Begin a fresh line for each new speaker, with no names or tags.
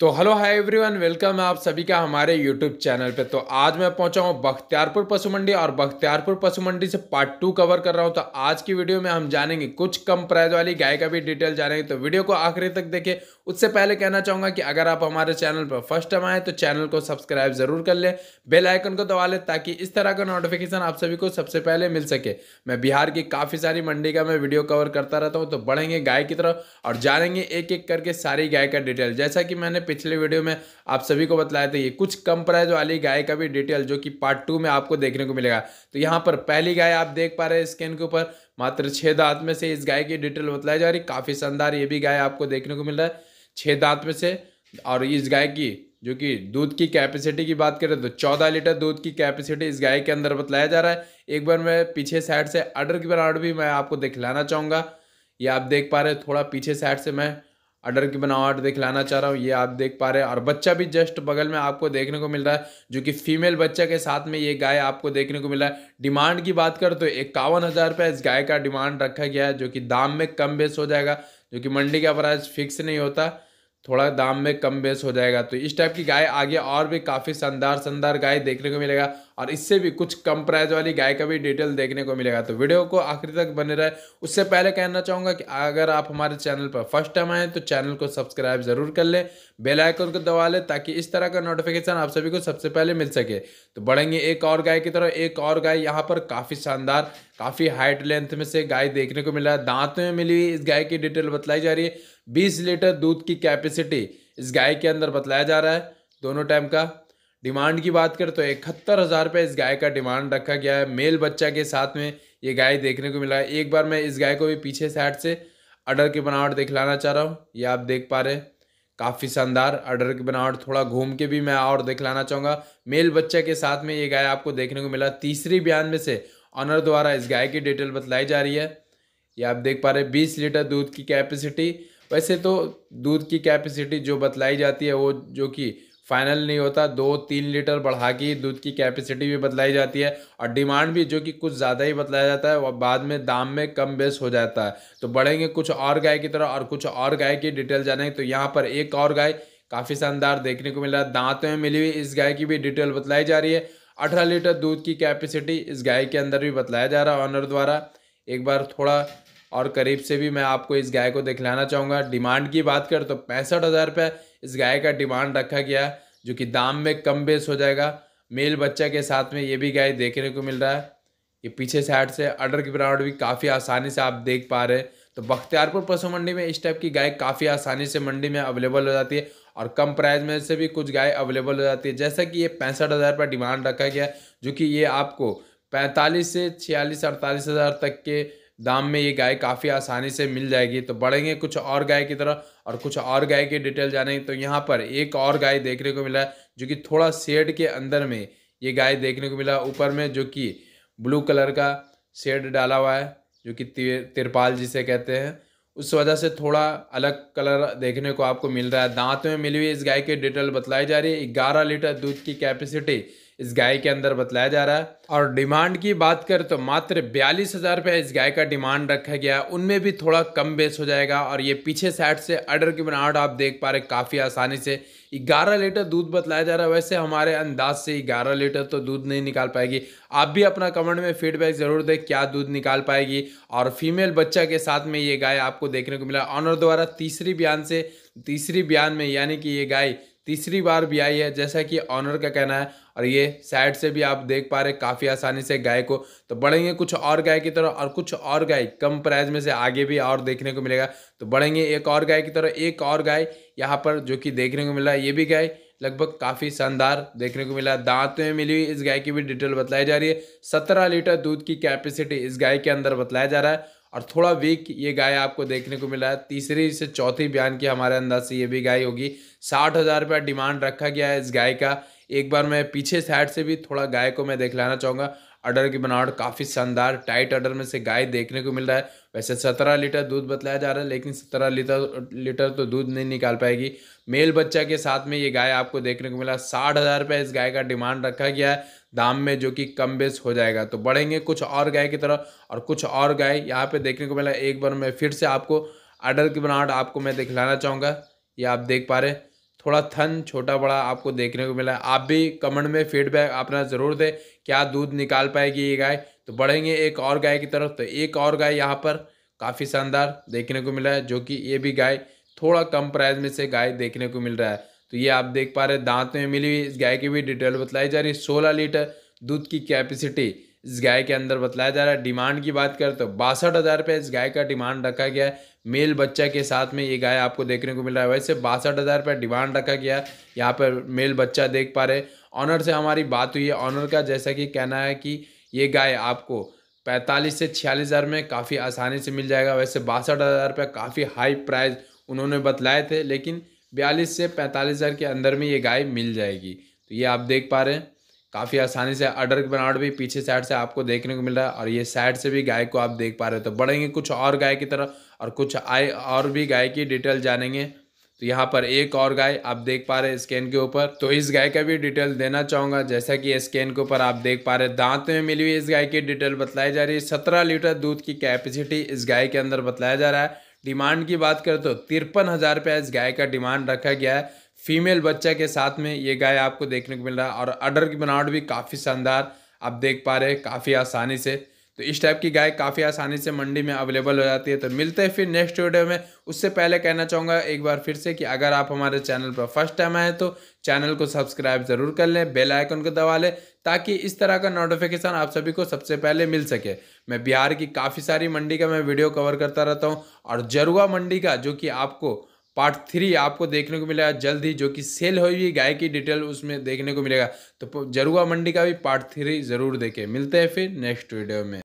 तो hello hi everyone welcome है आप सभी का हमारे यूट्यूब चैनल पे तो आज मैं पहुंचा हूँ बख्तियारपुर पशु मंडी और बख्तियारपुर पशु मंडी से पार्ट टू कवर कर रहा हूँ तो आज की वीडियो में हम जानेंगे कुछ कम प्राइस वाली गाय का भी डिटेल जानेंगे तो वीडियो को आखिरी तक देखें उससे पहले कहना चाहूँगा कि अगर आप हमारे चैनल पर फर्स्ट टाइम आए तो चैनल को सब्सक्राइब जरूर कर लें बेलाइकन को दबा लें ताकि इस तरह का नोटिफिकेशन आप सभी को सबसे पहले मिल सके मैं बिहार की काफ़ी सारी मंडी का मैं वीडियो कवर करता रहता हूँ तो बढ़ेंगे गाय की तरफ और जानेंगे एक एक करके सारी गाय का डिटेल जैसा कि मैंने पिछले वीडियो में आप सभी को बतलाया था ये कुछ कम प्राइज वाली गाय का भी डिटेल जो कि पार्ट टू में आपको देखने को मिलेगा तो यहाँ पर पहली गाय आप देख पा रहे हैं स्कैन के ऊपर मात्र छः दांत में से इस गाय की डिटेल बतलाई जा रही काफ़ी शानदार ये भी गाय आपको देखने को मिल रहा है छः दांत में से और इस गाय की जो कि दूध की कैपेसिटी की बात करें तो चौदह लीटर दूध की कैपेसिटी इस गाय के अंदर बतलाया जा रहा है एक बार मैं पीछे साइड से अडर की बनावट भी मैं आपको दिखलाना चाहूँगा ये आप देख पा रहे हैं थोड़ा पीछे साइड से मैं अडर की बनावट देख लाना चाह रहा हूँ ये आप देख पा रहे हैं और बच्चा भी जस्ट बगल में आपको देखने को मिल रहा है जो कि फीमेल बच्चा के साथ में ये गाय आपको देखने को मिला है डिमांड की बात कर तो इक्यावन हज़ार रुपये इस गाय का डिमांड रखा गया है जो कि दाम में कम बेस हो जाएगा जो कि मंडी का प्राइस फिक्स नहीं होता थोड़ा दाम में कम बेस हो जाएगा तो इस टाइप की गाय आगे और भी काफ़ी शानदार शानदार गाय देखने को मिलेगा और इससे भी कुछ कम प्राइज वाली गाय का भी डिटेल देखने को मिलेगा तो वीडियो को आखिर तक बने रहे उससे पहले कहना चाहूँगा कि अगर आप हमारे चैनल पर फर्स्ट टाइम आएँ तो चैनल को सब्सक्राइब ज़रूर कर लें बेलाइकन को दबा लें ताकि इस तरह का नोटिफिकेशन आप सभी को सबसे पहले मिल सके तो बढ़ेंगे एक और गाय की तरह एक और गाय यहाँ पर काफ़ी शानदार काफ़ी हाइट लेंथ में से गाय देखने को मिला है दांत में मिली हुई इस गाय की डिटेल बतलाई जा रही है बीस लीटर दूध की कैपेसिटी इस गाय के अंदर बतलाया जा रहा है दोनों टाइम का डिमांड की बात करें तो इकहत्तर हज़ार रुपये इस गाय का डिमांड रखा गया है मेल बच्चा के साथ में ये गाय देखने को मिला है एक बार मैं इस गाय को भी पीछे साइड से अडर की बनावट दिखलाना चाह रहा हूँ ये आप देख पा रहे हैं काफ़ी शानदार अडर की बनावट थोड़ा घूम के भी मैं और दिखलाना चाहूँगा मेल बच्चा के साथ में ये गाय आपको देखने को मिला तीसरी बयान में से ऑनर द्वारा इस गाय की डिटेल बतलाई जा रही है ये आप देख पा रहे बीस लीटर दूध की कैपेसिटी वैसे तो दूध की कैपेसिटी जो बतलाई जाती है वो जो कि फाइनल नहीं होता दो तीन लीटर बढ़ा के दूध की कैपेसिटी भी बतलाई जाती है और डिमांड भी जो कि कुछ ज़्यादा ही बतलाया जाता है और बाद में दाम में कम बेस हो जाता है तो बढ़ेंगे कुछ और गाय की तरह और कुछ और गाय की डिटेल जानेंगे तो यहाँ पर एक और गाय काफ़ी शानदार देखने को मिला दांतों में मिली हुई इस गाय की भी डिटेल बतलाई जा रही है अठारह लीटर दूध की कैपेसिटी इस गाय के अंदर भी बतलाया जा रहा है ऑनर द्वारा एक बार थोड़ा और करीब से भी मैं आपको इस गाय को दिखलाना चाहूँगा डिमांड की बात कर तो पैंसठ हज़ार रुपये इस गाय का डिमांड रखा गया जो कि दाम में कम बेस हो जाएगा मेल बच्चा के साथ में ये भी गाय देखने को मिल रहा है ये पीछे साइड से अर्डर की बनावट भी काफ़ी आसानी से आप देख पा रहे हैं तो बख्तियारपुर पशु मंडी में इस टाइप की गाय काफ़ी आसानी से मंडी में अवेलेबल हो जाती है और कम प्राइस में से भी कुछ गाय अवेलेबल हो जाती है जैसा कि ये पैंसठ हज़ार पर डिमांड रखा गया जो कि ये आपको पैंतालीस से छियालीस अड़तालीस हज़ार तक के दाम में ये गाय काफ़ी आसानी से मिल जाएगी तो बढ़ेंगे कुछ और गाय की तरह और कुछ और गाय की डिटेल जानेंगे तो यहाँ पर एक और गाय देखने को मिला जो कि थोड़ा शेड के अंदर में ये गाय देखने को मिला ऊपर में जो कि ब्लू कलर का शेड डाला हुआ है जो कि तिरपाल जिसे कहते हैं उस वजह से थोड़ा अलग कलर देखने को आपको मिल रहा है दांत में मिली हुई इस गाय की डिटेल बतलाई जा रही है ग्यारह लीटर दूध की कैपेसिटी इस गाय के अंदर बतलाया जा रहा है और डिमांड की बात करें तो मात्र बयालीस हज़ार रुपये इस गाय का डिमांड रखा गया है उनमें भी थोड़ा कम बेस हो जाएगा और ये पीछे साइड से अडर की बनावट आप देख पा रहे काफ़ी आसानी से ग्यारह लीटर दूध बतलाया जा रहा है वैसे हमारे अंदाज से ग्यारह लीटर तो दूध नहीं निकाल पाएगी आप भी अपना कमेंट में फीडबैक ज़रूर दें क्या दूध निकाल पाएगी और फीमेल बच्चा के साथ में ये गाय आपको देखने को मिला ऑनर द्वारा तीसरी बयान से तीसरी बयान में यानी कि ये गाय तीसरी बार भी आई है जैसा कि ऑनर का कहना है और ये साइड से भी आप देख पा रहे काफ़ी आसानी से गाय को तो बढ़ेंगे कुछ और गाय की तरह और कुछ और गाय कम प्राइस में से आगे भी और देखने को मिलेगा तो बढ़ेंगे एक और गाय की तरह एक और गाय यहाँ पर जो कि देखने को मिला ये भी गाय लगभग काफ़ी शानदार देखने को मिला दांत में मिली हुई इस गाय की भी डिटेल बतलाई जा रही है सत्रह लीटर दूध की कैपेसिटी इस गाय के अंदर बतलाया जा रहा है और थोड़ा वीक ये गाय आपको देखने को मिला है तीसरी से चौथी बयान की हमारे अंदाज से ये भी गाय होगी साठ हज़ार रुपया डिमांड रखा गया है इस गाय का एक बार मैं पीछे साइड से भी थोड़ा गाय को मैं देख लाना चाहूँगा अडर की बनावट काफ़ी शानदार टाइट अडर में से गाय देखने को मिल रहा है वैसे सत्रह लीटर दूध बतलाया जा रहा है लेकिन सत्रह लीटर लीटर तो दूध नहीं निकाल पाएगी मेल बच्चा के साथ में ये गाय आपको देखने को मिला साठ हज़ार रुपये इस गाय का डिमांड रखा गया है दाम में जो कि कम बेस हो जाएगा तो बढ़ेंगे कुछ और गाय की तरह और कुछ और गाय यहाँ पे देखने को मिला एक बार मैं फिर से आपको अर्डर की बनावट आपको मैं दिखलाना चाहूँगा ये आप देख पा रहे हैं थोड़ा थन छोटा बड़ा आपको देखने को मिला आप भी कमेंट में फीडबैक अपना ज़रूर दें क्या दूध निकाल पाएगी ये गाय तो बढ़ेंगे एक और गाय की तरफ तो एक और गाय यहाँ पर काफ़ी शानदार देखने को मिला है जो कि ये भी गाय थोड़ा कम प्राइस में से गाय देखने को मिल रहा है तो ये आप देख पा रहे हैं दांत में मिली हुई इस गाय की भी डिटेल बतलाई जा रही है सोलह लीटर दूध की कैपेसिटी इस गाय के अंदर बतलाया जा रहा है डिमांड की बात करें तो बासठ हज़ार रुपये इस गाय का डिमांड रखा गया है मेल बच्चा के साथ में ये गाय आपको देखने को मिल रहा है वैसे बासठ हज़ार रुपये डिमांड रखा गया है यहाँ पर मेल बच्चा देख पा रहे ऑनर से हमारी बात हुई है ऑनर का जैसा कि कहना है कि ये गाय आपको पैंतालीस से छियालीस हज़ार में काफ़ी आसानी से मिल जाएगा वैसे बासठ हज़ार काफ़ी हाई प्राइस उन्होंने बतलाए थे लेकिन बयालीस से पैंतालीस हज़ार के अंदर में ये गाय मिल जाएगी तो ये आप देख पा रहे हैं काफ़ी आसानी से अडर की बनावट भी पीछे साइड से आपको देखने को मिल रहा है और ये साइड से भी गाय को आप देख पा रहे हो तो बढ़ेंगे कुछ और गाय की तरफ और कुछ आए और भी गाय की डिटेल जानेंगे तो यहाँ पर एक और गाय आप देख पा रहे हैं स्कैन के ऊपर तो इस गाय का भी डिटेल देना चाहूँगा जैसा कि स्कैन के ऊपर आप देख पा रहे दांत में मिली हुई इस गाय की डिटेल बतलाई जा रही है सत्रह लीटर दूध की कैपेसिटी इस गाय के अंदर बतलाया जा रहा है डिमांड की बात करें तो तिरपन हज़ार रुपया इस गाय का डिमांड रखा गया है फीमेल बच्चा के साथ में ये गाय आपको देखने को मिल रहा है और अडर की बनावट भी काफ़ी शानदार आप देख पा रहे हैं काफ़ी आसानी से तो इस टाइप की गाय काफ़ी आसानी से मंडी में अवेलेबल हो जाती है तो मिलते हैं फिर नेक्स्ट वीडियो में उससे पहले कहना चाहूँगा एक बार फिर से कि अगर आप हमारे चैनल पर फर्स्ट टाइम आए तो चैनल को सब्सक्राइब ज़रूर कर लें बेल आइकन को दबा लें ताकि इस तरह का नोटिफिकेशन आप सभी को सबसे पहले मिल सके मैं बिहार की काफ़ी सारी मंडी का मैं वीडियो कवर करता रहता हूँ और जरुआ मंडी का जो कि आपको पार्ट थ्री आपको देखने को मिलेगा जल्द ही जो कि सेल हुई हुई गाय की डिटेल उसमें देखने को मिलेगा तो जरुआ मंडी का भी पार्ट थ्री ज़रूर देखें मिलते हैं फिर नेक्स्ट वीडियो में